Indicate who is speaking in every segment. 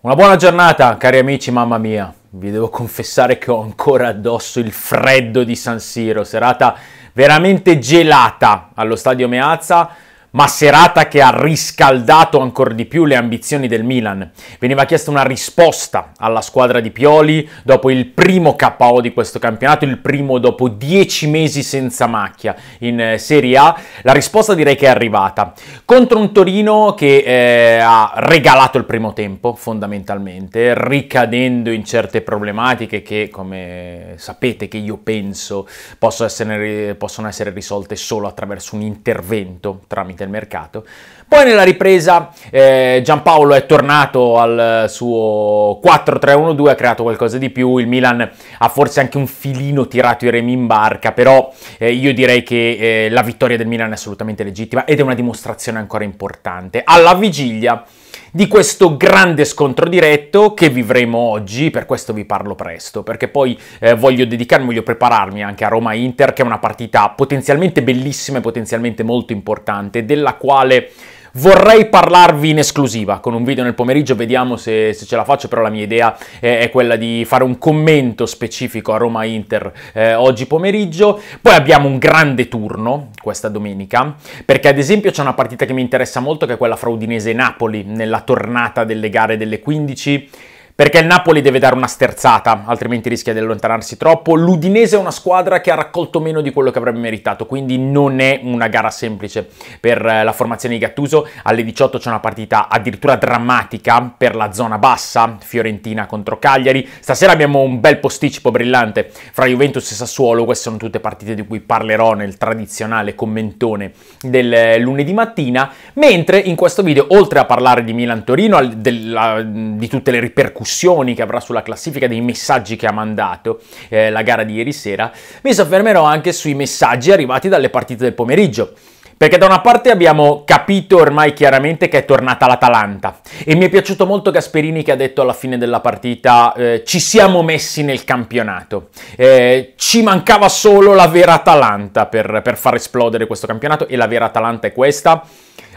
Speaker 1: Una buona giornata, cari amici, mamma mia. Vi devo confessare che ho ancora addosso il freddo di San Siro, serata veramente gelata allo stadio Meazza ma serata che ha riscaldato ancora di più le ambizioni del Milan. Veniva chiesta una risposta alla squadra di Pioli dopo il primo KO di questo campionato, il primo dopo dieci mesi senza macchia in eh, Serie A. La risposta direi che è arrivata. Contro un Torino che eh, ha regalato il primo tempo, fondamentalmente, ricadendo in certe problematiche che, come sapete che io penso, possono essere, possono essere risolte solo attraverso un intervento tramite del mercato. Poi nella ripresa eh, Giampaolo è tornato al suo 4-3-1-2, ha creato qualcosa di più, il Milan ha forse anche un filino tirato i remi in barca, però eh, io direi che eh, la vittoria del Milan è assolutamente legittima ed è una dimostrazione ancora importante. Alla vigilia di questo grande scontro diretto che vivremo oggi, per questo vi parlo presto, perché poi eh, voglio dedicarmi, voglio prepararmi anche a Roma-Inter, che è una partita potenzialmente bellissima e potenzialmente molto importante, della quale Vorrei parlarvi in esclusiva con un video nel pomeriggio, vediamo se, se ce la faccio, però la mia idea eh, è quella di fare un commento specifico a Roma Inter eh, oggi pomeriggio. Poi abbiamo un grande turno questa domenica, perché ad esempio c'è una partita che mi interessa molto che è quella fra Udinese e Napoli nella tornata delle gare delle 15 perché il Napoli deve dare una sterzata, altrimenti rischia di allontanarsi troppo. L'Udinese è una squadra che ha raccolto meno di quello che avrebbe meritato, quindi non è una gara semplice per eh, la formazione di Gattuso. Alle 18 c'è una partita addirittura drammatica per la zona bassa, Fiorentina contro Cagliari. Stasera abbiamo un bel posticipo brillante fra Juventus e Sassuolo, queste sono tutte partite di cui parlerò nel tradizionale commentone del eh, lunedì mattina, mentre in questo video, oltre a parlare di Milan-Torino, di tutte le ripercussioni, ripercussioni che avrà sulla classifica dei messaggi che ha mandato eh, la gara di ieri sera, mi soffermerò anche sui messaggi arrivati dalle partite del pomeriggio. Perché da una parte abbiamo capito ormai chiaramente che è tornata l'Atalanta e mi è piaciuto molto Gasperini che ha detto alla fine della partita eh, ci siamo messi nel campionato, eh, ci mancava solo la vera Atalanta per, per far esplodere questo campionato e la vera Atalanta è questa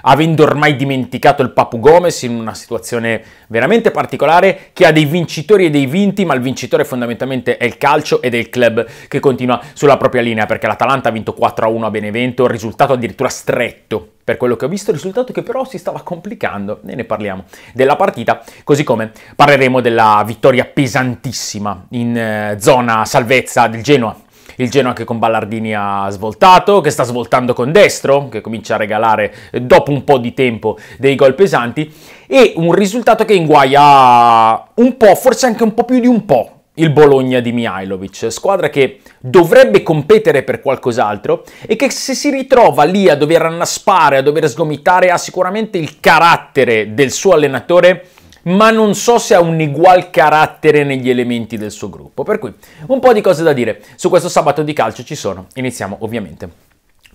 Speaker 1: avendo ormai dimenticato il Papu Gomez in una situazione veramente particolare che ha dei vincitori e dei vinti, ma il vincitore fondamentalmente è il calcio ed è il club che continua sulla propria linea, perché l'Atalanta ha vinto 4-1 a Benevento, risultato addirittura stretto per quello che ho visto, il risultato che però si stava complicando, e ne parliamo, della partita, così come parleremo della vittoria pesantissima in eh, zona salvezza del Genoa il Genoa che con Ballardini ha svoltato, che sta svoltando con Destro, che comincia a regalare dopo un po' di tempo dei gol pesanti, e un risultato che inguaia un po', forse anche un po' più di un po', il Bologna di Mihailovic, squadra che dovrebbe competere per qualcos'altro e che se si ritrova lì a dover annaspare, a dover sgomitare, ha sicuramente il carattere del suo allenatore ma non so se ha un ugual carattere negli elementi del suo gruppo. Per cui un po' di cose da dire su questo sabato di calcio ci sono. Iniziamo ovviamente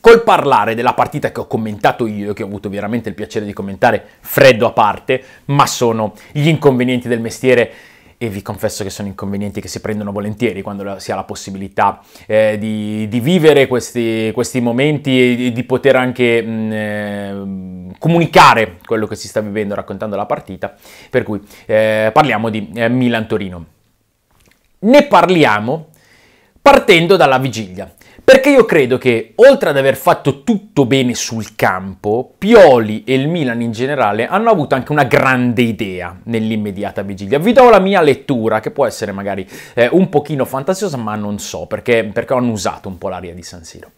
Speaker 1: col parlare della partita che ho commentato io, che ho avuto veramente il piacere di commentare freddo a parte, ma sono gli inconvenienti del mestiere e vi confesso che sono inconvenienti che si prendono volentieri quando si ha la possibilità eh, di, di, vivere questi, questi, momenti e di poter anche mh, mm, eh, comunicare quello che si sta vivendo raccontando la partita, per cui eh, parliamo di eh, Milan-Torino. Ne parliamo partendo dalla vigilia. Perché io credo che, oltre ad aver fatto tutto bene sul campo, Pioli e il Milan in generale hanno avuto anche una grande idea nell'immediata vigilia. Vi do la mia lettura, che può essere magari eh, un pochino fantasiosa, ma non so, perché, perché hanno usato un po' l'aria di San Siro.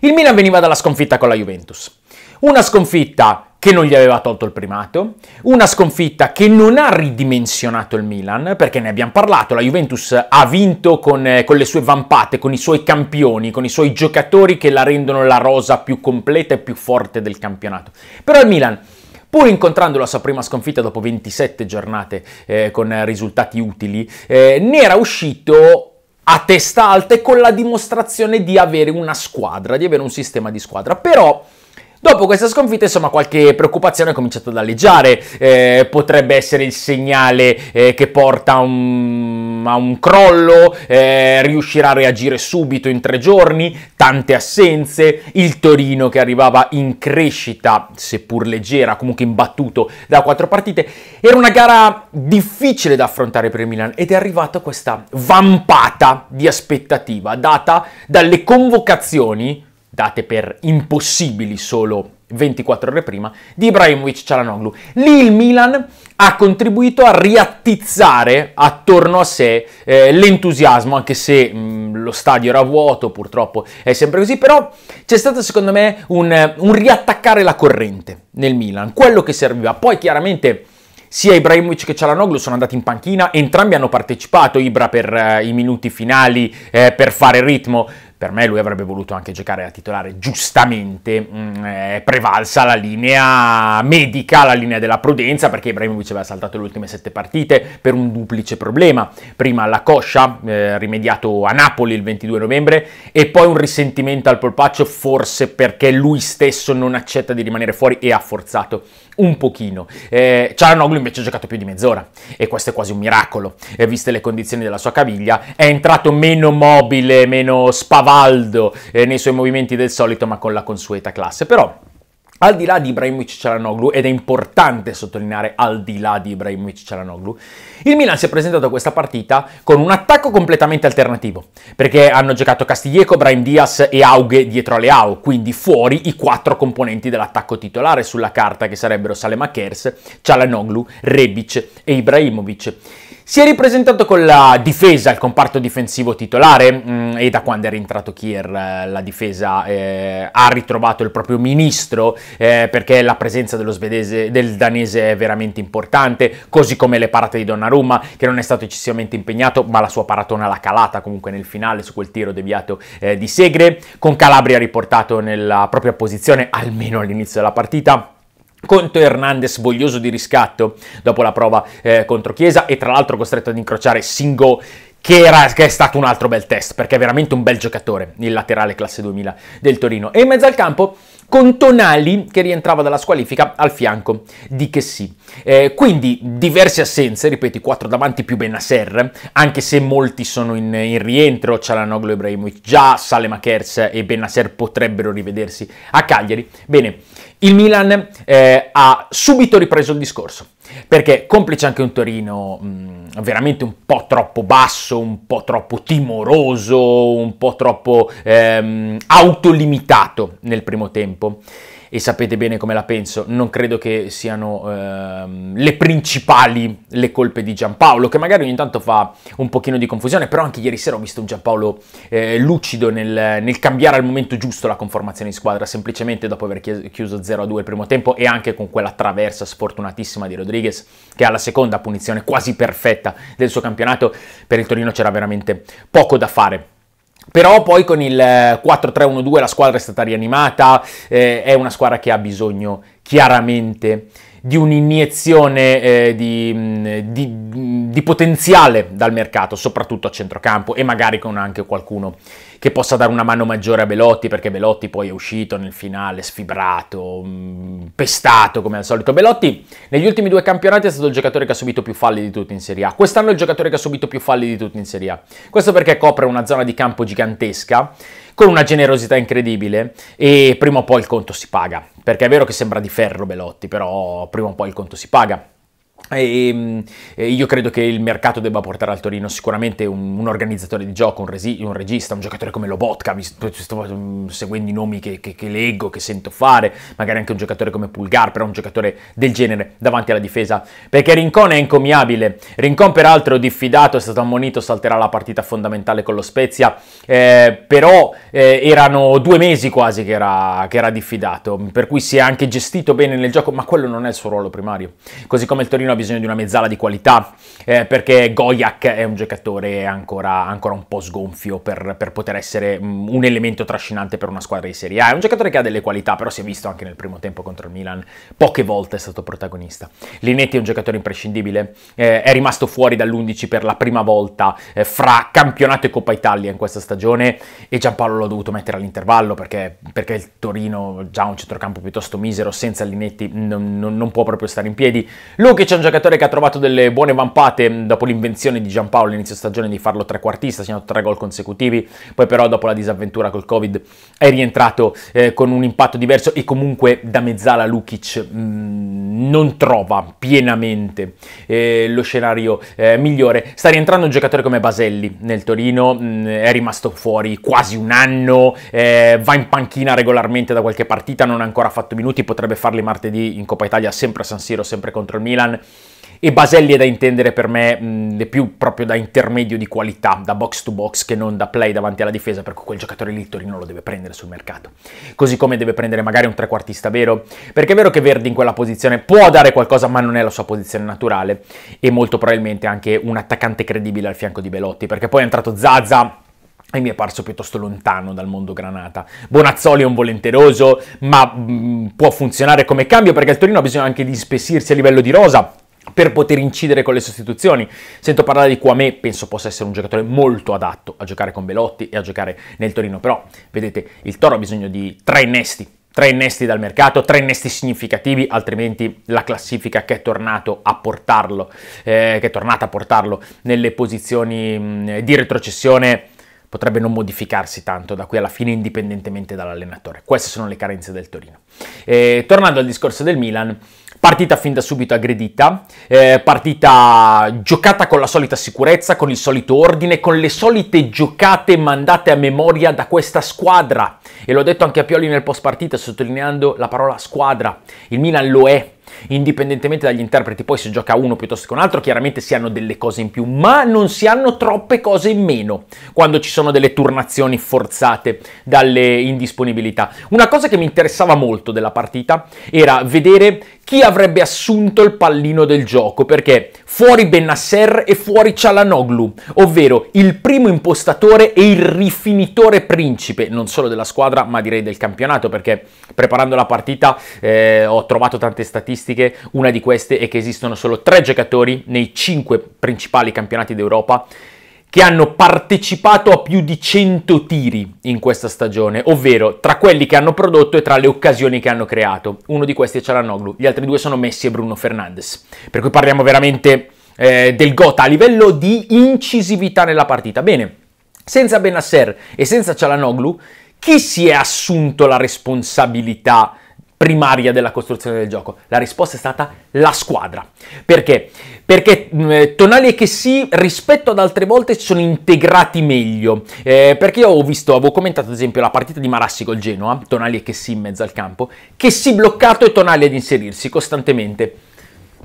Speaker 1: Il Milan veniva dalla sconfitta con la Juventus. Una sconfitta che non gli aveva tolto il primato, una sconfitta che non ha ridimensionato il Milan, perché ne abbiamo parlato, la Juventus ha vinto con, eh, con, le sue vampate, con i suoi campioni, con i suoi giocatori che la rendono la rosa più completa e più forte del campionato. Però il Milan, pur incontrando la sua prima sconfitta dopo 27 giornate eh, con risultati utili, eh, ne era uscito a testa alta e con la dimostrazione di avere una squadra, di avere un sistema di squadra. Però Dopo questa sconfitta, insomma, qualche preoccupazione ha cominciato ad alleggiare. Eh, potrebbe essere il segnale eh, che porta a un, a un crollo, eh, riuscirà a reagire subito in tre giorni, tante assenze, il Torino che arrivava in crescita, seppur leggera, comunque imbattuto da quattro partite. Era una gara difficile da affrontare per il Milan ed è arrivata questa vampata di aspettativa data dalle convocazioni date per impossibili solo 24 ore prima, di Ibrahimovic Cialanoglu. Lì il Milan ha contribuito a riattizzare attorno a sé eh, l'entusiasmo, anche se mh, mm, lo stadio era vuoto, purtroppo è sempre così, però c'è stato secondo me un, un riattaccare la corrente nel Milan, quello che serviva. Poi chiaramente sia Ibrahimovic che Cialanoglu sono andati in panchina, entrambi hanno partecipato, Ibra per eh, i minuti finali, eh, per fare ritmo, per me lui avrebbe voluto anche giocare da titolare, giustamente mm, è prevalsa la linea medica, la linea della prudenza, perché Ibrahimovic aveva saltato le ultime sette partite per un duplice problema, prima la coscia, eh, rimediato a Napoli il 22 novembre, e poi un risentimento al polpaccio, forse perché lui stesso non accetta di rimanere fuori e ha forzato un pochino. Eh, Ciaranoglu invece ha giocato più di mezz'ora e questo è quasi un miracolo, eh, viste le condizioni della sua caviglia. È entrato meno mobile, meno spavaldo eh, nei suoi movimenti del solito, ma con la consueta classe. Però al di là di Ibrahimovic Cialanoglu, ed è importante sottolineare al di là di Ibrahimovic Cialanoglu, il Milan si è presentato a questa partita con un attacco completamente alternativo, perché hanno giocato Castiglieco, Brahim Diaz e Aughe dietro a Leao, quindi fuori i quattro componenti dell'attacco titolare sulla carta che sarebbero Salema Kers, Cialanoglu, Rebic e Ibrahimovic. Si è ripresentato con la difesa, il comparto difensivo titolare mm, e da quando è rientrato Kier eh, la difesa eh, ha ritrovato il proprio ministro eh, perché la presenza dello svedese, del danese è veramente importante, così come le parate di Donnarumma che non è stato eccessivamente impegnato ma la sua paratona l'ha calata comunque nel finale su quel tiro deviato eh, di Segre, con Calabria riportato nella propria posizione almeno all'inizio della partita. Conto Hernandez voglioso di riscatto dopo la prova eh, contro Chiesa e tra l'altro costretto ad incrociare Singo che, era, che, è stato un altro bel test perché è veramente un bel giocatore il laterale classe 2000 del Torino. E in mezzo al campo con Tonali che rientrava dalla squalifica al fianco di Chessy. Eh, quindi diverse assenze, ripeto, i quattro davanti più Benasser, anche se molti sono in, in rientro, Cialanoglu e Ibrahimovic già, Sale Makers e Benasser potrebbero rivedersi a Cagliari. Bene, il Milan eh, ha subito ripreso il discorso perché complice anche un Torino mh, veramente un po' troppo basso, un po' troppo timoroso, un po' troppo ehm, autolimitato nel primo tempo e sapete bene come la penso, non credo che siano ehm, le principali le colpe di Giampaolo, che magari ogni tanto fa un pochino di confusione, però anche ieri sera ho visto un Giampaolo eh, lucido nel, nel, cambiare al momento giusto la conformazione di squadra, semplicemente dopo aver chiuso 0-2 il primo tempo e anche con quella traversa sfortunatissima di Rodriguez, che ha la seconda punizione quasi perfetta del suo campionato, per il Torino c'era veramente poco da fare. Però poi con il 4-3-1-2 eh, la squadra è stata rianimata, eh, è una squadra che ha bisogno chiaramente di un'iniezione eh, di, mm, di, di, potenziale dal mercato, soprattutto a centrocampo e magari con anche qualcuno che possa dare una mano maggiore a Belotti, perché Belotti poi è uscito nel finale sfibrato, mm, pestato come al solito. Belotti negli ultimi due campionati è stato il giocatore che ha subito più falli di tutti in Serie A, quest'anno è il giocatore che ha subito più falli di tutti in Serie A, questo perché copre una zona di campo gigantesca con una generosità incredibile e prima o poi il conto si paga, perché è vero che sembra di ferro Belotti, però prima o poi il conto si paga. E, ehm, eh, io credo che il mercato debba portare al Torino sicuramente un, un organizzatore di gioco, un, resi, un, regista, un giocatore come Lobotka, mi sto, sto mm, seguendo i nomi che, che, che, leggo, che sento fare, magari anche un giocatore come Pulgar, però un giocatore del genere davanti alla difesa, perché Rincon è incomiabile, Rincon peraltro diffidato, è stato ammonito, salterà la partita fondamentale con lo Spezia, eh, però eh, erano due mesi quasi che era, che era diffidato, per cui si è anche gestito bene nel gioco, ma quello non è il suo ruolo primario, così come il Torino ha bisogno di una mezzala di qualità, eh, perché Goyak è un giocatore ancora, ancora un po' sgonfio per, per poter essere mm, un elemento trascinante per una squadra di Serie A. È un giocatore che ha delle qualità, però si è visto anche nel primo tempo contro il Milan, poche volte è stato protagonista. Linetti è un giocatore imprescindibile, eh, è rimasto fuori dall'11 per la prima volta eh, fra campionato e Coppa Italia in questa stagione e Giampaolo l'ha dovuto mettere all'intervallo perché, perché, il Torino già un centrocampo piuttosto misero, senza Linetti non, non, non può proprio stare in piedi. Lukic è un giocatore che ha trovato delle buone vampate dopo l'invenzione di Giampaolo all'inizio stagione di farlo trequartista, ha segnato tre gol consecutivi, poi però dopo la disavventura col Covid è rientrato eh, con un impatto diverso e comunque da mezzala Lukic mh, non trova pienamente eh, lo scenario eh, migliore. Sta rientrando un giocatore come Baselli nel Torino, mh, è rimasto fuori quasi un anno, eh, va in panchina regolarmente da qualche partita, non ha ancora fatto minuti, potrebbe farli martedì in Coppa Italia sempre a San Siro, sempre contro il Milan e Baselli è da intendere per me mh, più proprio da intermedio di qualità, da box to box che non da play davanti alla difesa, perché quel giocatore lì Torino lo deve prendere sul mercato. Così come deve prendere magari un trequartista vero, perché è vero che Verdi in quella posizione può dare qualcosa, ma non è la sua posizione naturale e molto probabilmente anche un attaccante credibile al fianco di Belotti, perché poi è entrato Zaza e mi è parso piuttosto lontano dal mondo granata. Bonazzoli è un volenteroso, ma mh, può funzionare come cambio perché il Torino ha bisogno anche di spessirsi a livello di rosa per poter incidere con le sostituzioni. Sento parlare di Kwame, penso possa essere un giocatore molto adatto a giocare con Belotti e a giocare nel Torino, però vedete, il Toro ha bisogno di tre innesti, tre innesti dal mercato, tre innesti significativi, altrimenti la classifica che è, tornato a portarlo, eh, che è tornata a portarlo nelle posizioni mh, di retrocessione potrebbe non modificarsi tanto da qui alla fine indipendentemente dall'allenatore. Queste sono le carenze del Torino. E, eh, tornando al discorso del Milan, partita fin da subito aggredita, eh, partita giocata con la solita sicurezza, con il solito ordine, con le solite giocate mandate a memoria da questa squadra. E l'ho detto anche a Pioli nel post partita sottolineando la parola squadra. Il Milan lo è, indipendentemente dagli interpreti, poi se gioca uno piuttosto che un altro, chiaramente si hanno delle cose in più, ma non si hanno troppe cose in meno quando ci sono delle turnazioni forzate dalle indisponibilità. Una cosa che mi interessava molto della partita era vedere chi avrebbe assunto il pallino del gioco, perché fuori Benasser e fuori Cialanoglu, ovvero il primo impostatore e il rifinitore principe, non solo della squadra ma direi del campionato, perché preparando la partita eh, ho trovato tante statistiche, una di queste è che esistono solo tre giocatori nei cinque principali campionati d'Europa che hanno partecipato a più di 100 tiri in questa stagione, ovvero tra quelli che hanno prodotto e tra le occasioni che hanno creato. Uno di questi è Cialanoglu, gli altri due sono Messi e Bruno Fernandes. Per cui parliamo veramente eh, del Gota a livello di incisività nella partita. Bene, senza Benasser e senza Cialanoglu, chi si è assunto la responsabilità primaria della costruzione del gioco? La risposta è stata la squadra. Perché? Perché mh, mm, eh, Tonali e che sì, rispetto ad altre volte sono integrati meglio. Eh, perché io ho visto, avevo commentato ad esempio la partita di Marassi col Genoa, Tonali e che sì in mezzo al campo, che Chessy bloccato e Tonali ad inserirsi costantemente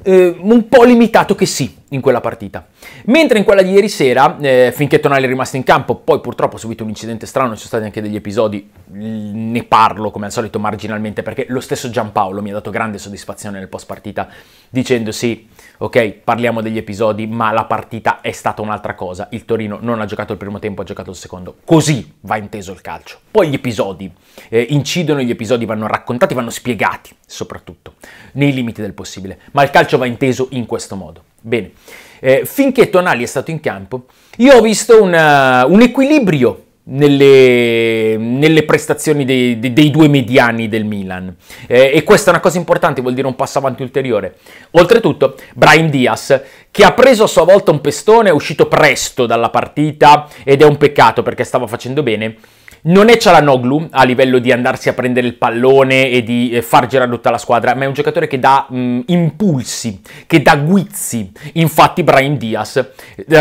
Speaker 1: eh, un po' limitato che sì in quella partita. Mentre in quella di ieri sera, eh, finché Tonali è rimasto in campo, poi purtroppo ha subito un incidente strano, ci sono stati anche degli episodi, mm, ne parlo come al solito marginalmente perché lo stesso Giampaolo mi ha dato grande soddisfazione nel post partita dicendosi... sì ok? Parliamo degli episodi, ma la partita è stata un'altra cosa. Il Torino non ha giocato il primo tempo, ha giocato il secondo. Così va inteso il calcio. Poi gli episodi eh, incidono, gli episodi vanno raccontati, vanno spiegati, soprattutto, nei limiti del possibile. Ma il calcio va inteso in questo modo. Bene, eh, finché Tonali è stato in campo, io ho visto una, eh, un equilibrio nelle, nelle prestazioni dei, dei, dei, due mediani del Milan. Eh, e questa è una cosa importante, vuol dire un passo avanti ulteriore. Oltretutto, Brian Diaz, che ha preso a sua volta un pestone, è uscito presto dalla partita ed è un peccato perché stava facendo bene. Non è Cialanoglu a livello di andarsi a prendere il pallone e di eh, far girare tutta la squadra, ma è un giocatore che dà mh, mm, impulsi, che dà guizzi. Infatti Brian Diaz eh,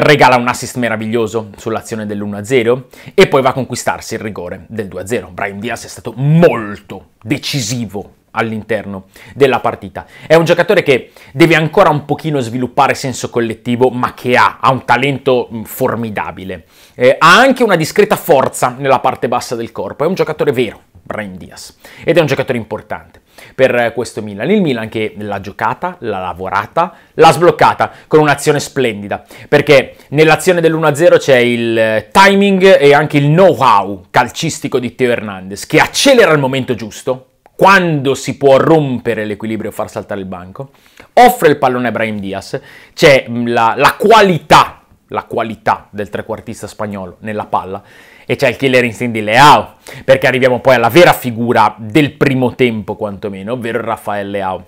Speaker 1: regala un assist meraviglioso sull'azione dell'1-0 e poi va a conquistarsi il rigore del 2-0. Brian Diaz è stato molto decisivo all'interno della partita. È un giocatore che deve ancora un pochino sviluppare senso collettivo, ma che ha, ha un talento mm, formidabile. Eh, ha anche una discreta forza nella parte bassa del corpo, è un giocatore vero, Brian Diaz, ed è un giocatore importante per eh, questo Milan. Il Milan che l'ha giocata, l'ha lavorata, l'ha sbloccata con un'azione splendida, perché nell'azione dell'1-0 c'è il eh, timing e anche il know-how calcistico di Teo Hernandez, che accelera al momento giusto, quando si può rompere l'equilibrio e far saltare il banco, offre il pallone a Brahim Diaz, c'è la, la qualità, la qualità del trequartista spagnolo nella palla, e c'è il killer instinct di Leao, perché arriviamo poi alla vera figura del primo tempo quantomeno, ovvero Raffaele Leao.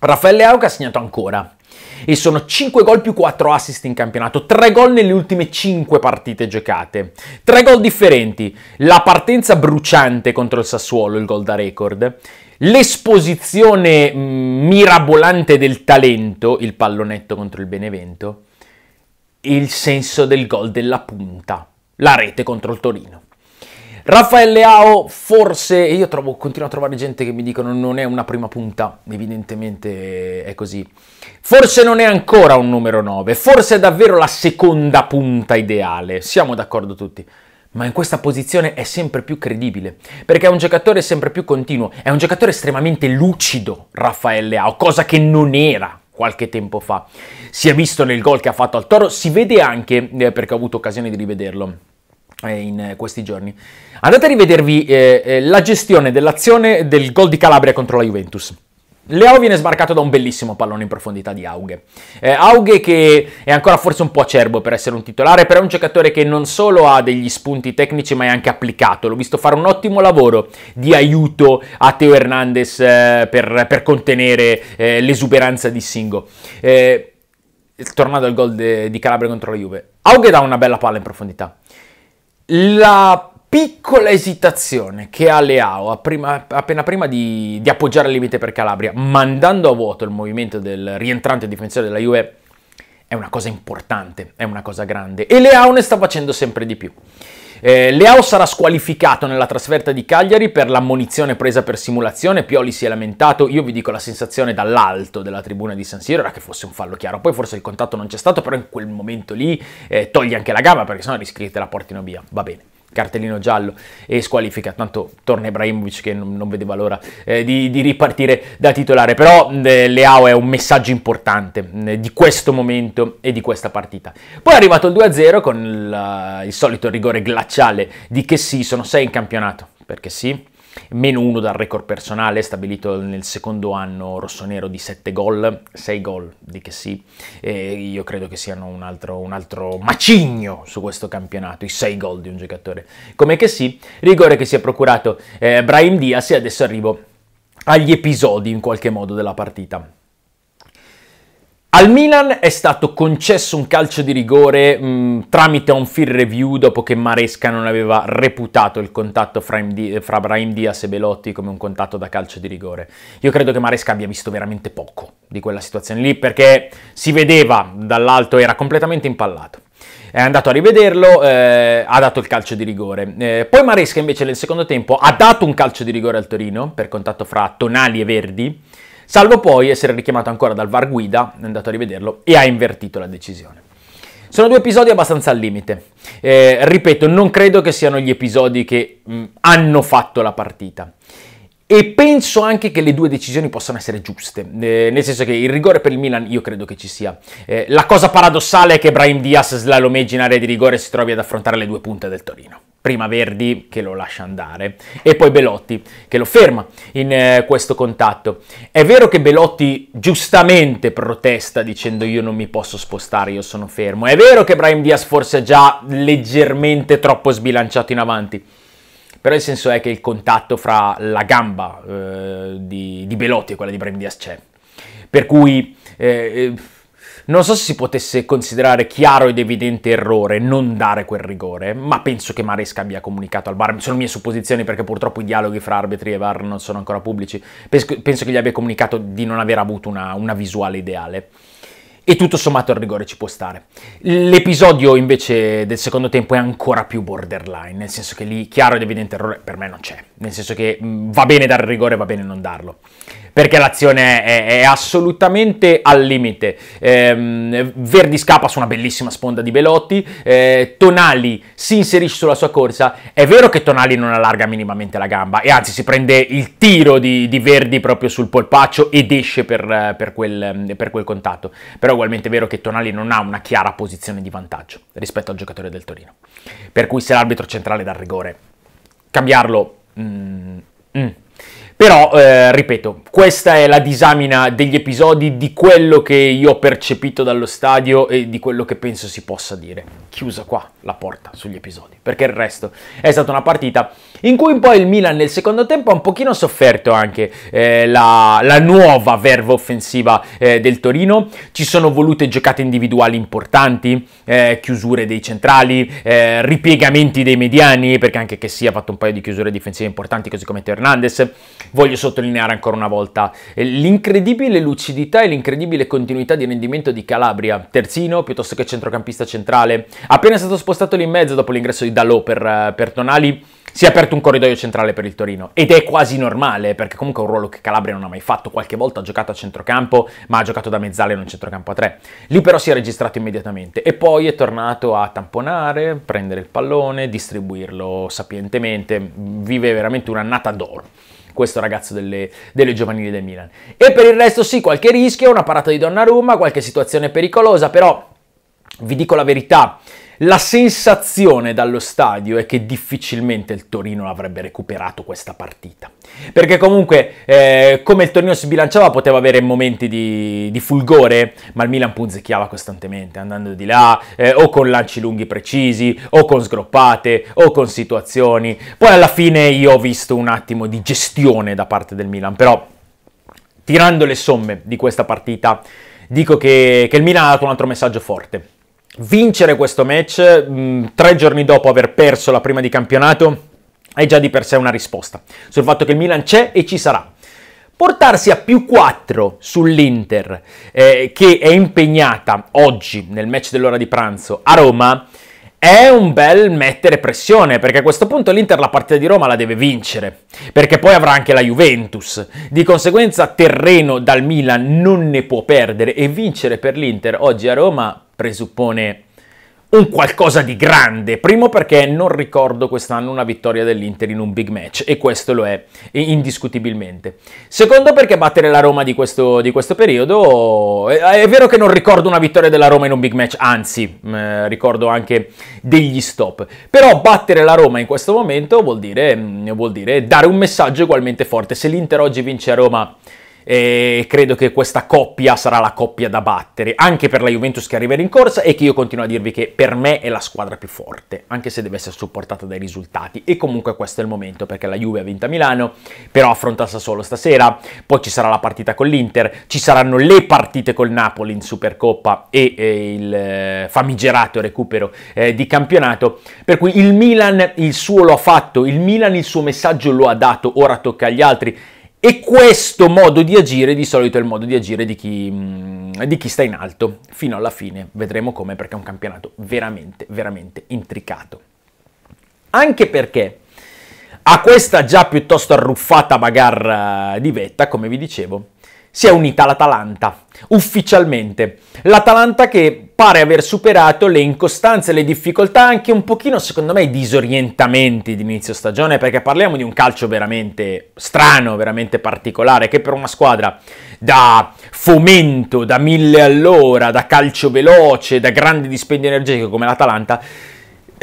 Speaker 1: Raffaele Leao che ha segnato ancora, e sono 5 gol più 4 assist in campionato, 3 gol nelle ultime 5 partite giocate, 3 gol differenti, la partenza bruciante contro il Sassuolo, il gol da record, l'esposizione mm, mirabolante del talento, il pallonetto contro il Benevento, il senso del gol della punta, la rete contro il Torino. Raffaele Ao, forse, e io trovo, continuo a trovare gente che mi dicono non è una prima punta, evidentemente è così. Forse non è ancora un numero 9, forse è davvero la seconda punta ideale, siamo d'accordo tutti. Ma in questa posizione è sempre più credibile, perché è un giocatore sempre più continuo, è un giocatore estremamente lucido, Raffaele Ao, cosa che non era qualche tempo fa. Si è visto nel gol che ha fatto al Toro, si vede anche, eh, perché ho avuto occasione di rivederlo, eh, in questi giorni. Andate a rivedervi eh, eh, la gestione dell'azione del gol di Calabria contro la Juventus. Leo viene sbarcato da un bellissimo pallone in profondità di Aughe. Eh, Aughe che è ancora forse un po' acerbo per essere un titolare, però è un giocatore che non solo ha degli spunti tecnici ma è anche applicato. L'ho visto fare un ottimo lavoro di aiuto a Teo Hernandez eh, per, per, contenere eh, l'esuberanza di Singo. Eh, tornando al gol de, di Calabria contro la Juve. Aughe dà una bella palla in profondità la piccola esitazione che ha Leao prima, appena prima di, di appoggiare il limite per Calabria, mandando a vuoto il movimento del rientrante difensore della Juve, è una cosa importante, è una cosa grande e Leao ne sta facendo sempre di più. Eh, Leao sarà squalificato nella trasferta di Cagliari per l'ammonizione presa per simulazione, Pioli si è lamentato, io vi dico la sensazione dall'alto della tribuna di San Siro era che fosse un fallo chiaro, poi forse il contatto non c'è stato, però in quel momento lì eh, togli anche la gamba perché sennò rischi che te la portino via, va bene cartellino giallo e squalifica, tanto torna Ibrahimovic che non, non vedeva l'ora eh, di, di, ripartire da titolare, però eh, Leao è un messaggio importante eh, di questo momento e di questa partita. Poi è arrivato il 2-0 con il, il solito rigore glaciale di Che sì, sono 6 in campionato, perché sì, meno uno dal record personale stabilito nel secondo anno rossonero di 7 gol, 6 gol di che sì, e io credo che siano un altro, un altro macigno su questo campionato, i 6 gol di un giocatore come che sì, rigore che si è procurato eh, Brahim Diaz e adesso arrivo agli episodi in qualche modo della partita. Al Milan è stato concesso un calcio di rigore mh, mm, tramite un fill review dopo che Maresca non aveva reputato il contatto fra, Imdi- fra Brahim Diaz e Belotti come un contatto da calcio di rigore. Io credo che Maresca abbia visto veramente poco di quella situazione lì perché si vedeva dall'alto, era completamente impallato è andato a rivederlo, eh, ha dato il calcio di rigore. Eh, poi Maresca invece nel secondo tempo ha dato un calcio di rigore al Torino per contatto fra Tonali e Verdi salvo poi essere richiamato ancora dal VAR guida, è andato a rivederlo, e ha invertito la decisione. Sono due episodi abbastanza al limite. Eh, ripeto, non credo che siano gli episodi che mh, hanno fatto la partita. E penso anche che le due decisioni possano essere giuste, eh, nel senso che il rigore per il Milan io credo che ci sia. Eh, la cosa paradossale è che Brian Diaz slalomeggi in area di rigore e si trovi ad affrontare le due punte del Torino prima Verdi che lo lascia andare e poi Belotti che lo ferma in eh, questo contatto. È vero che Belotti giustamente protesta dicendo io non mi posso spostare, io sono fermo. È vero che Brian Diaz forse è già leggermente troppo sbilanciato in avanti. Però il senso è che il contatto fra la gamba eh, di, di, Belotti e quella di Brian Diaz c'è. Per cui eh, eh non so se si potesse considerare chiaro ed evidente errore non dare quel rigore, ma penso che Maresca abbia comunicato al VAR, sono mie supposizioni perché purtroppo i dialoghi fra arbitri e VAR non sono ancora pubblici, penso, che gli abbia comunicato di non aver avuto una, una visuale ideale e tutto sommato il rigore ci può stare. L'episodio invece del secondo tempo è ancora più borderline, nel senso che lì chiaro ed evidente errore per me non c'è, nel senso che mm, va bene dare il rigore, va bene non darlo. Perché l'azione è, è assolutamente al limite. Eh, Verdi scappa su una bellissima sponda di Belotti. Eh, Tonali si inserisce sulla sua corsa. È vero che Tonali non allarga minimamente la gamba, e anzi, si prende il tiro di, di Verdi proprio sul polpaccio ed esce per, per, quel, per quel contatto. Però però è ugualmente vero che Tonali non ha una chiara posizione di vantaggio rispetto al giocatore del Torino. Per cui se l'arbitro centrale dà rigore, cambiarlo... Mm, mm, però, eh, ripeto, questa è la disamina degli episodi, di quello che io ho percepito dallo stadio e di quello che penso si possa dire. Chiusa qua la porta sugli episodi, perché il resto è stata una partita in cui poi il Milan nel secondo tempo ha un pochino sofferto anche eh, la, la, nuova verva offensiva eh, del Torino. Ci sono volute giocate individuali importanti, eh, chiusure dei centrali, eh, ripiegamenti dei mediani, perché anche che sia ha fatto un paio di chiusure difensive importanti, così come Hernandez voglio sottolineare ancora una volta eh, l'incredibile lucidità e l'incredibile continuità di rendimento di Calabria, terzino piuttosto che centrocampista centrale. Appena è stato spostato lì in mezzo dopo l'ingresso di Dalò per, eh, per Tonali, si è aperto un corridoio centrale per il Torino ed è quasi normale perché comunque è un ruolo che Calabria non ha mai fatto, qualche volta ha giocato a centrocampo ma ha giocato da mezzale non centrocampo a tre, lì però si è registrato immediatamente e poi è tornato a tamponare, prendere il pallone, distribuirlo sapientemente, vive veramente un'annata d'oro questo ragazzo delle, delle, giovanili del Milan. E per il resto sì, qualche rischio, una parata di Donnarumma, qualche situazione pericolosa, però vi dico la verità, la sensazione dallo stadio è che difficilmente il Torino avrebbe recuperato questa partita, perché comunque eh, come il Torino si bilanciava poteva avere momenti di, di fulgore, ma il Milan punzecchiava costantemente, andando di là, eh, o con lanci lunghi precisi, o con sgroppate, o con situazioni. Poi alla fine io ho visto un attimo di gestione da parte del Milan, però tirando le somme di questa partita, dico che, che il Milan ha dato un altro messaggio forte vincere questo match mh, mm, tre giorni dopo aver perso la prima di campionato è già di per sé una risposta sul fatto che il Milan c'è e ci sarà. Portarsi a più 4 sull'Inter, eh, che è impegnata oggi nel match dell'ora di pranzo a Roma, è un bel mettere pressione, perché a questo punto l'Inter la partita di Roma la deve vincere, perché poi avrà anche la Juventus. Di conseguenza terreno dal Milan non ne può perdere e vincere per l'Inter oggi a Roma presuppone un qualcosa di grande. Primo perché non ricordo quest'anno una vittoria dell'Inter in un big match e questo lo è indiscutibilmente. Secondo perché battere la Roma di questo, di questo periodo è, è, vero che non ricordo una vittoria della Roma in un big match, anzi eh, ricordo anche degli stop. Però battere la Roma in questo momento vuol dire, vuol dire dare un messaggio ugualmente forte. Se l'Inter oggi vince a Roma e credo che questa coppia sarà la coppia da battere, anche per la Juventus che arriverà in corsa e che io continuo a dirvi che per me è la squadra più forte, anche se deve essere supportata dai risultati e comunque questo è il momento perché la Juve ha vinto a Milano, però affronta Sassuolo stasera, poi ci sarà la partita con l'Inter, ci saranno le partite col Napoli in Supercoppa e eh, il famigerato recupero eh, di campionato, per cui il Milan il suo lo ha fatto, il Milan il suo messaggio lo ha dato, ora tocca agli altri e questo modo di agire di solito è il modo di agire di chi, mm, di chi, sta in alto fino alla fine. Vedremo come perché è un campionato veramente, veramente intricato. Anche perché a questa già piuttosto arruffata bagarra di vetta, come vi dicevo, si è unita all'Atalanta, ufficialmente. L'Atalanta che pare aver superato le incostanze, le difficoltà, anche un pochino secondo me i disorientamenti di inizio stagione, perché parliamo di un calcio veramente strano, veramente particolare, che per una squadra da fomento, da mille all'ora, da calcio veloce, da grande dispendio energetico come l'Atalanta,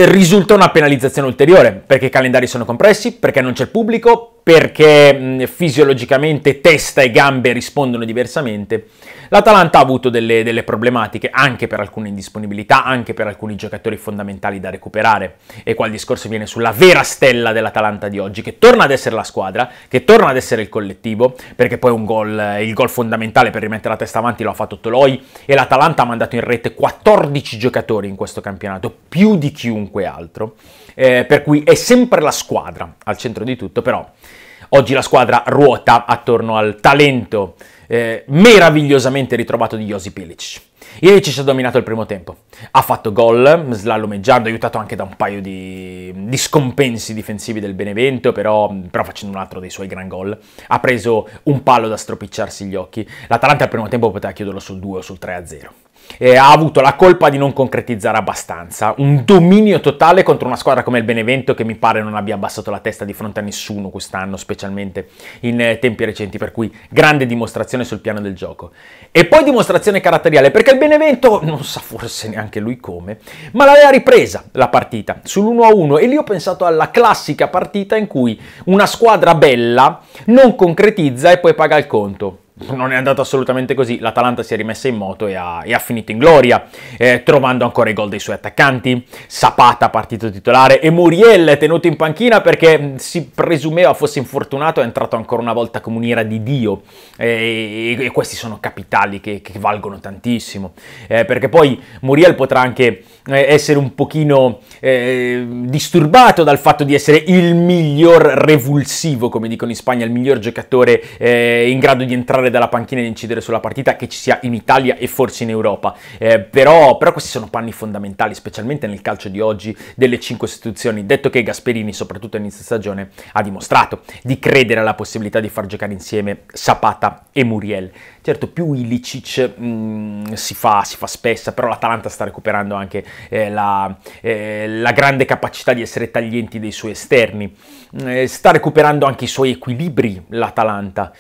Speaker 1: risulta una penalizzazione ulteriore, perché i calendari sono compressi, perché non c'è pubblico, perché mh, fisiologicamente testa e gambe rispondono diversamente L'Atalanta ha avuto delle, delle problematiche anche per alcune indisponibilità, anche per alcuni giocatori fondamentali da recuperare. E qua il discorso viene sulla vera stella dell'Atalanta di oggi, che torna ad essere la squadra, che torna ad essere il collettivo, perché poi un gol, il gol fondamentale per rimettere la testa avanti lo ha fatto Toloi e l'Atalanta ha mandato in rete 14 giocatori in questo campionato, più di chiunque altro. Eh, per cui è sempre la squadra al centro di tutto, però Oggi la squadra ruota attorno al talento eh, meravigliosamente ritrovato di Josip Josi Pilic. Ilicic ha dominato il primo tempo, ha fatto gol, slalomeggiando, aiutato anche da un paio di, di scompensi difensivi del Benevento, però, però, facendo un altro dei suoi gran gol. Ha preso un palo da stropicciarsi gli occhi. L'Atalanta al primo tempo poteva chiuderlo sul 2 o sul 3-0 eh, ha avuto la colpa di non concretizzare abbastanza. Un dominio totale contro una squadra come il Benevento che mi pare non abbia abbassato la testa di fronte a nessuno quest'anno, specialmente in eh, tempi recenti, per cui grande dimostrazione sul piano del gioco. E poi dimostrazione caratteriale, perché il Benevento, non sa forse neanche lui come, ma l'aveva ripresa la partita sull'1-1 e lì ho pensato alla classica partita in cui una squadra bella non concretizza e poi paga il conto non è andato assolutamente così, l'Atalanta si è rimessa in moto e ha, e ha finito in gloria, eh, trovando ancora i gol dei suoi attaccanti, Sapata partito titolare e Muriel tenuto in panchina perché mm, si presumeva fosse infortunato, è entrato ancora una volta come un'ira di Dio eh, e, e, questi sono capitali che, che valgono tantissimo, eh, perché poi Muriel potrà anche eh, essere un pochino eh, disturbato dal fatto di essere il miglior revulsivo, come dicono in Spagna, il miglior giocatore eh, in grado di entrare dalla panchina e incidere sulla partita che ci sia in Italia e forse in Europa. Eh, però, però questi sono panni fondamentali, specialmente nel calcio di oggi, delle 5 istituzioni. Detto che Gasperini, soprattutto all'inizio stagione, ha dimostrato di credere alla possibilità di far giocare insieme Zapata e Muriel. Certo, più Ilicic mh, mm, si, fa, si fa spessa, però l'Atalanta sta recuperando anche eh, la, eh, la, grande capacità di essere taglienti dei suoi esterni. Eh, sta recuperando anche i suoi equilibri l'Atalanta.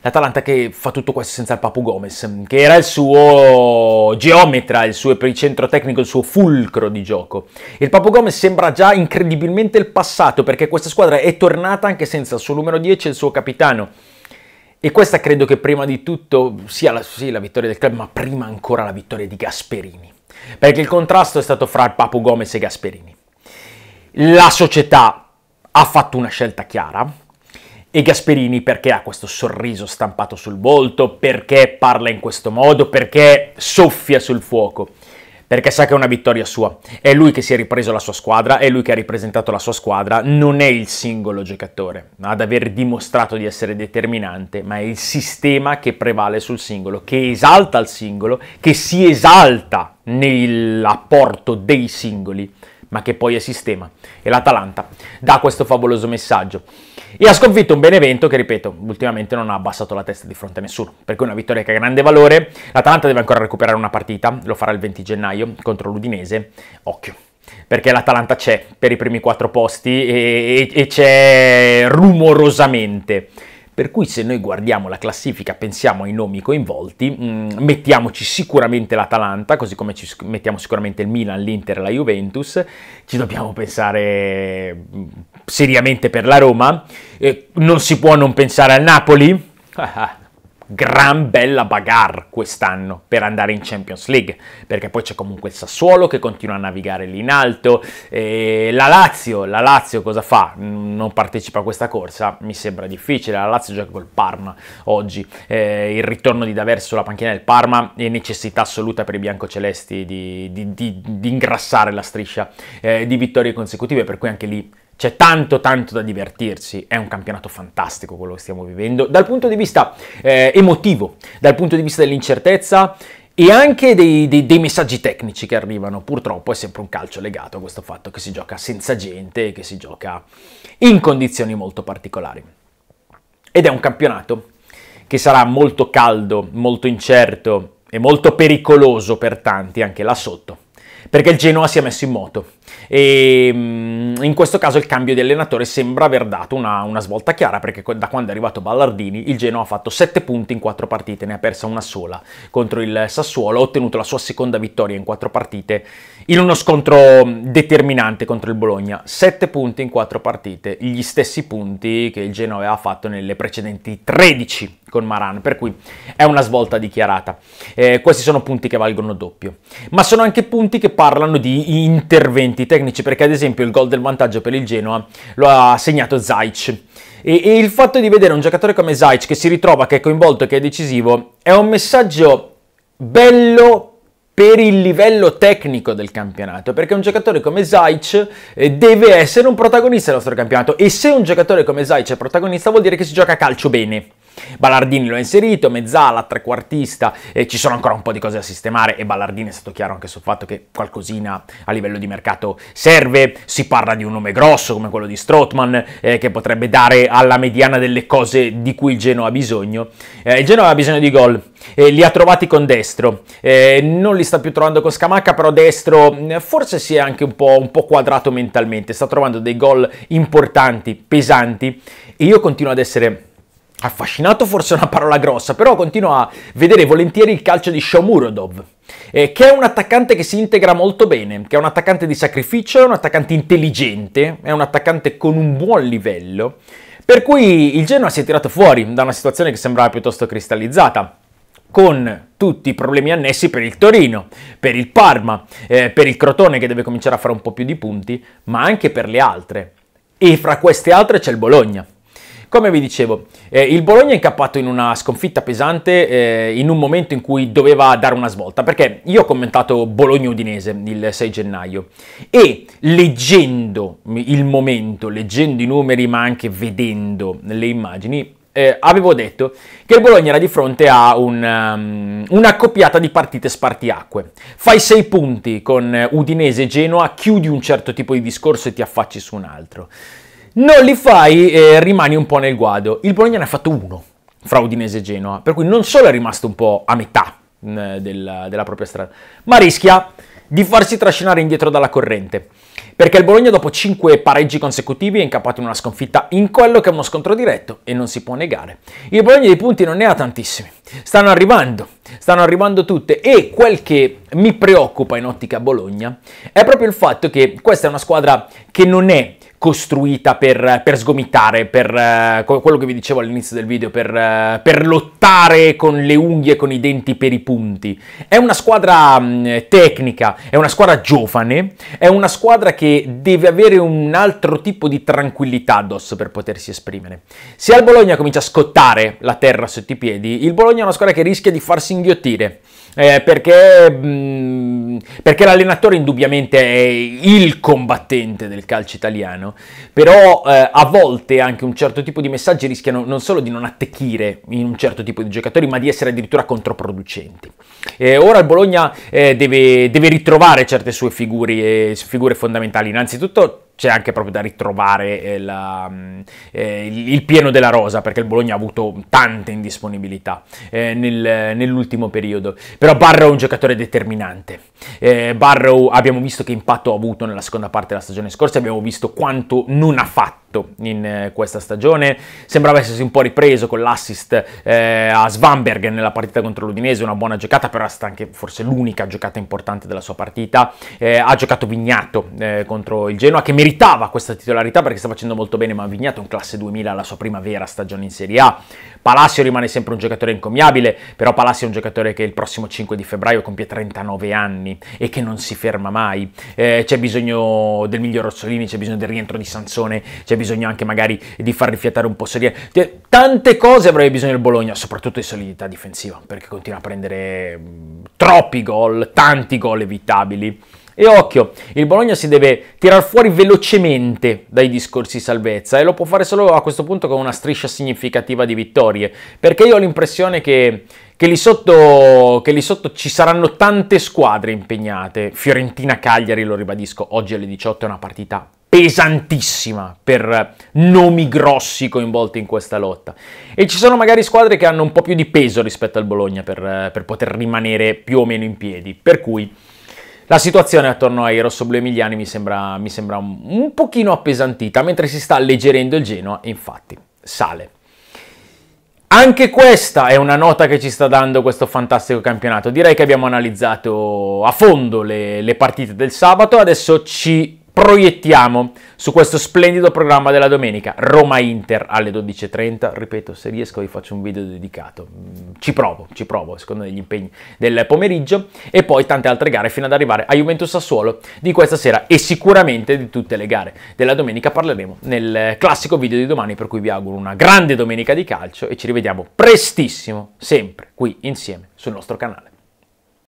Speaker 1: L'Atalanta che fa tutto questo senza il Papu Gomez, che era il suo geometra, il suo epicentro tecnico, il suo fulcro di gioco. Il Papu Gomez sembra già incredibilmente il passato, perché questa squadra è tornata anche senza il suo numero 10 e il suo capitano. E questa credo che prima di tutto sia la, sì, la vittoria del club, ma prima ancora la vittoria di Gasperini perché il contrasto è stato fra Papu Gomez e Gasperini. La società ha fatto una scelta chiara e Gasperini perché ha questo sorriso stampato sul volto, perché parla in questo modo, perché soffia sul fuoco perché sa che è una vittoria sua. È lui che si è ripreso la sua squadra, è lui che ha ripresentato la sua squadra, non è il singolo giocatore ad aver dimostrato di essere determinante, ma è il sistema che prevale sul singolo, che esalta il singolo, che si esalta nell'apporto dei singoli ma che poi è sistema, e l'Atalanta dà questo favoloso messaggio. E ha sconfitto un Benevento che, ripeto, ultimamente non ha abbassato la testa di fronte a nessuno, per cui una vittoria che ha grande valore, l'Atalanta deve ancora recuperare una partita, lo farà il 20 gennaio contro l'Udinese, occhio. Perché l'Atalanta c'è per i primi quattro posti e, e, e c'è rumorosamente per cui se noi guardiamo la classifica, pensiamo ai nomi coinvolti, mm, mettiamoci sicuramente l'Atalanta, così come ci mettiamo sicuramente il Milan, l'Inter e la Juventus, ci dobbiamo pensare mm, seriamente per la Roma, eh, non si può non pensare al Napoli, ah, ah gran bella bagarre quest'anno per andare in Champions League, perché poi c'è comunque il Sassuolo che continua a navigare lì in alto, eh, la Lazio, la Lazio cosa fa? Non partecipa a questa corsa? Mi sembra difficile, la Lazio gioca col Parma oggi, eh, il ritorno di Daver sulla panchina del Parma è necessità assoluta per i biancocelesti di, di, di, di ingrassare la striscia eh, di vittorie consecutive, per cui anche lì c'è tanto tanto da divertirsi, è un campionato fantastico quello che stiamo vivendo, dal punto di vista eh, emotivo, dal punto di vista dell'incertezza e anche dei, dei, dei, messaggi tecnici che arrivano. Purtroppo è sempre un calcio legato a questo fatto che si gioca senza gente e che si gioca in condizioni molto particolari. Ed è un campionato che sarà molto caldo, molto incerto e molto pericoloso per tanti anche là sotto perché il Genoa si è messo in moto e mm, in questo caso il cambio di allenatore sembra aver dato una, una, svolta chiara perché da quando è arrivato Ballardini il Genoa ha fatto 7 punti in 4 partite, ne ha persa una sola contro il Sassuolo, ha ottenuto la sua seconda vittoria in 4 partite in uno scontro determinante contro il Bologna. 7 punti in 4 partite, gli stessi punti che il Genoa ha fatto nelle precedenti 13 con Maran, per cui è una svolta dichiarata. Eh, questi sono punti che valgono doppio, ma sono anche punti che parlano di interventi tecnici, perché ad esempio il gol del vantaggio per il Genoa lo ha segnato Zaic. E, e il fatto di vedere un giocatore come Zaic che si ritrova, che è coinvolto, che è decisivo, è un messaggio bello per il livello tecnico del campionato, perché un giocatore come Zaic eh, deve essere un protagonista del nostro campionato e se un giocatore come Zaic è protagonista vuol dire che si gioca a calcio bene. Ballardini lo ha inserito, mezzala, trequartista, eh, ci sono ancora un po' di cose da sistemare e Ballardini è stato chiaro anche sul fatto che qualcosina a livello di mercato serve, si parla di un nome grosso come quello di Strotman eh, che potrebbe dare alla mediana delle cose di cui il Genoa ha bisogno. Eh, il Genoa ha bisogno di gol, li ha trovati con destro, eh, non li sta più trovando con Scamacca, però destro mm, forse si è anche un po', un po quadrato mentalmente, sta trovando dei gol importanti, pesanti e io continuo ad essere affascinato forse è una parola grossa, però continuo a vedere volentieri il calcio di Shomurodov, eh, che è un attaccante che si integra molto bene, che è un attaccante di sacrificio, è un attaccante intelligente, è un attaccante con un buon livello, per cui il Genoa si è tirato fuori da una situazione che sembrava piuttosto cristallizzata con tutti i problemi annessi per il Torino, per il Parma, eh, per il Crotone che deve cominciare a fare un po' più di punti, ma anche per le altre. E fra queste altre c'è il Bologna, come vi dicevo, eh, il Bologna è incappato in una sconfitta pesante eh, in un momento in cui doveva dare una svolta, perché io ho commentato Bologna-Udinese il 6 gennaio e leggendo il momento, leggendo i numeri ma anche vedendo le immagini, eh, avevo detto che il Bologna era di fronte a un, um, una coppiata di partite spartiacque. Fai sei punti con Udinese e Genoa, chiudi un certo tipo di discorso e ti affacci su un altro non li fai e rimani un po' nel guado. Il Bologna ne ha fatto uno fra Udinese e Genoa, per cui non solo è rimasto un po' a metà mm, della, della propria strada, ma rischia di farsi trascinare indietro dalla corrente. Perché il Bologna dopo 5 pareggi consecutivi è incappato in una sconfitta in quello che è uno scontro diretto e non si può negare. Il Bologna dei punti non ne ha tantissimi, stanno arrivando, stanno arrivando tutte e quel che mi preoccupa in ottica Bologna è proprio il fatto che questa è una squadra che non è costruita per, per sgomitare, per uh, quello che vi dicevo all'inizio del video, per, uh, per, lottare con le unghie e con i denti per i punti. È una squadra um, tecnica, è una squadra giovane, è una squadra che deve avere un altro tipo di tranquillità addosso per potersi esprimere. Se al Bologna comincia a scottare la terra sotto i piedi, il Bologna è una squadra che rischia di farsi inghiottire eh, perché, mh, perché, l'allenatore indubbiamente è il combattente del calcio italiano, però eh, a volte anche un certo tipo di messaggi rischiano non solo di non attecchire in un certo tipo di giocatori, ma di essere addirittura controproducenti. Eh, ora il Bologna eh, deve, deve, ritrovare certe sue figure, figure fondamentali, innanzitutto c'è anche proprio da ritrovare eh, mm, eh il pieno della rosa, perché il Bologna ha avuto tante indisponibilità eh, nel, nell'ultimo periodo. Però Barrow è un giocatore determinante. Eh, Barrow abbiamo visto che impatto ha avuto nella seconda parte della stagione scorsa, abbiamo visto quanto non ha fatto in eh, questa stagione. Sembrava essersi un po' ripreso con l'assist eh, a Svanberg nella partita contro l'Udinese, una buona giocata, però è stata anche forse l'unica giocata importante della sua partita. Eh, ha giocato Vignato eh, contro il Genoa, che meritava questa titolarità perché sta facendo molto bene, ma Vignato è un classe 2000 alla sua prima vera stagione in Serie A. Palacio rimane sempre un giocatore incommiabile, però Palacio è un giocatore che il prossimo 5 di febbraio compie 39 anni e che non si ferma mai. Eh, c'è bisogno del miglior Rossolini, c'è bisogno del rientro di Sansone, c'è bisogno anche magari di far rifiatare un po' Serie. Tante cose avrebbe bisogno il Bologna, soprattutto di solidità difensiva, perché continua a prendere mm, troppi gol, tanti gol evitabili. E occhio, il Bologna si deve tirar fuori velocemente dai discorsi salvezza e lo può fare solo a questo punto con una striscia significativa di vittorie, perché io ho l'impressione che, che, lì, sotto, che lì, sotto, ci saranno tante squadre impegnate. Fiorentina-Cagliari, lo ribadisco, oggi alle 18 è una partita pesantissima per nomi grossi coinvolti in questa lotta. E ci sono magari squadre che hanno un po' più di peso rispetto al Bologna per, per poter rimanere più o meno in piedi. Per cui la situazione attorno ai rossoblu emiliani mi sembra, mi sembra un, un pochino appesantita, mentre si sta alleggerendo il Genoa e infatti sale. Anche questa è una nota che ci sta dando questo fantastico campionato. Direi che abbiamo analizzato a fondo le, le partite del sabato, adesso ci proiettiamo su questo splendido programma della domenica, Roma-Inter alle 12.30, ripeto se riesco vi faccio un video dedicato, mm, ci provo, ci provo secondo gli impegni del pomeriggio e poi tante altre gare fino ad arrivare a Juventus-Sassuolo di questa sera e sicuramente di tutte le gare della domenica parleremo nel classico video di domani per cui vi auguro una grande domenica di calcio e ci rivediamo prestissimo sempre qui insieme sul nostro canale.